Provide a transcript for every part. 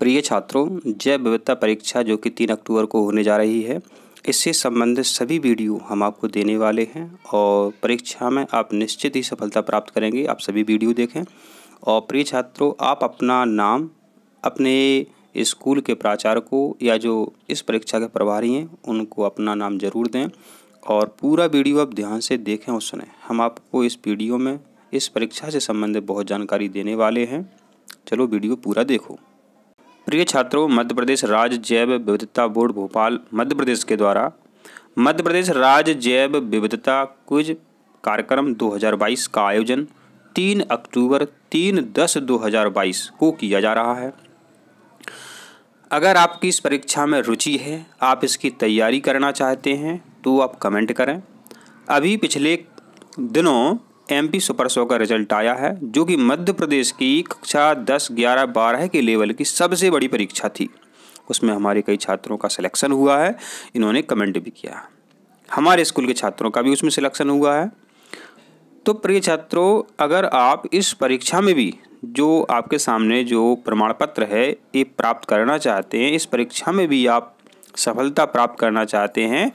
प्रिय छात्रों जैव विविधता परीक्षा जो कि तीन अक्टूबर को होने जा रही है इससे संबंधित सभी वीडियो हम आपको देने वाले हैं और परीक्षा में आप निश्चित ही सफलता प्राप्त करेंगे आप सभी वीडियो देखें और प्रिय छात्रों आप अपना नाम अपने स्कूल के प्राचार्य को या जो इस परीक्षा के प्रभारी हैं उनको अपना नाम ज़रूर दें और पूरा वीडियो आप ध्यान से देखें और सुनें हम आपको इस वीडियो में इस परीक्षा से संबंधित बहुत जानकारी देने वाले हैं चलो वीडियो पूरा देखो प्रिय छात्रों मध्य प्रदेश राज्य जैव विविधता बोर्ड भोपाल मध्य प्रदेश के द्वारा मध्य प्रदेश राज्य जैव विविधता कुछ कार्यक्रम 2022 का आयोजन 3 अक्टूबर 3 दस 2022 को किया जा रहा है अगर आपकी इस परीक्षा में रुचि है आप इसकी तैयारी करना चाहते हैं तो आप कमेंट करें अभी पिछले दिनों एम पी सुपर शो का रिजल्ट आया है जो कि मध्य प्रदेश की कक्षा दस ग्यारह बारह के लेवल की सबसे बड़ी परीक्षा थी उसमें हमारे कई छात्रों का सिलेक्शन हुआ है इन्होंने कमेंट भी किया हमारे स्कूल के छात्रों का भी उसमें सिलेक्शन हुआ है तो प्रिय छात्रों अगर आप इस परीक्षा में भी जो आपके सामने जो प्रमाण पत्र है ये प्राप्त करना चाहते हैं इस परीक्षा में भी आप सफलता प्राप्त करना चाहते हैं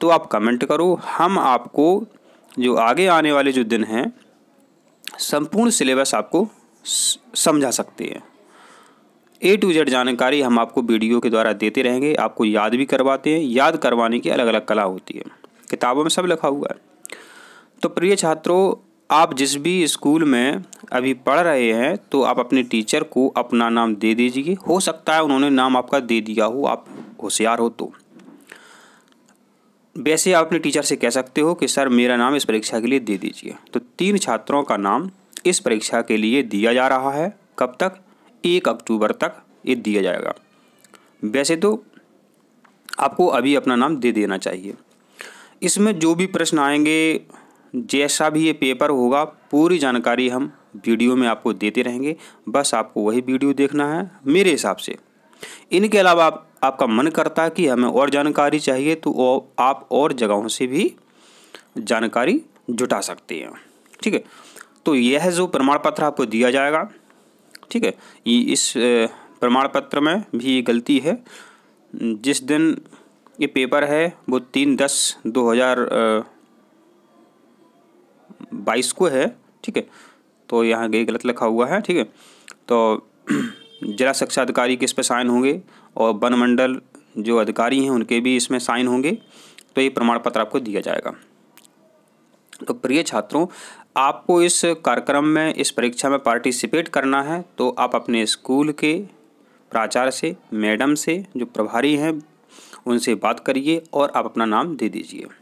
तो आप कमेंट करो हम आपको जो आगे आने वाले जो दिन हैं संपूर्ण सिलेबस आपको समझा सकते हैं ए टू जेड जानकारी हम आपको वीडियो के द्वारा देते रहेंगे आपको याद भी करवाते हैं याद करवाने की अलग अलग कला होती है किताबों में सब लिखा हुआ है तो प्रिय छात्रों आप जिस भी स्कूल में अभी पढ़ रहे हैं तो आप अपने टीचर को अपना नाम दे दीजिए हो सकता है उन्होंने नाम आपका दे दिया हो आप होशियार हो तो वैसे आप अपने टीचर से कह सकते हो कि सर मेरा नाम इस परीक्षा के लिए दे दीजिए तो तीन छात्रों का नाम इस परीक्षा के लिए दिया जा रहा है कब तक एक अक्टूबर तक ये दिया जाएगा वैसे तो आपको अभी अपना नाम दे देना चाहिए इसमें जो भी प्रश्न आएंगे जैसा भी ये पेपर होगा पूरी जानकारी हम वीडियो में आपको देते रहेंगे बस आपको वही वीडियो देखना है मेरे हिसाब से इनके अलावा आप आपका मन करता है कि हमें और जानकारी चाहिए तो आप और जगहों से भी जानकारी जुटा सकते हैं ठीक है तो यह जो प्रमाण पत्र आपको दिया जाएगा ठीक है इस प्रमाण पत्र में भी ये गलती है जिस दिन ये पेपर है वो तीन दस दो हज़ार बाईस को है ठीक है तो यहाँ गई गलत लिखा हुआ है ठीक है तो जिला शिक्षा अधिकारी के इस पर साइन होंगे और वन मंडल जो अधिकारी हैं उनके भी इसमें साइन होंगे तो ये प्रमाण पत्र आपको दिया जाएगा तो प्रिय छात्रों आपको इस कार्यक्रम में इस परीक्षा में पार्टिसिपेट करना है तो आप अपने स्कूल के प्राचार्य से मैडम से जो प्रभारी हैं उनसे बात करिए और आप अपना नाम दे दीजिए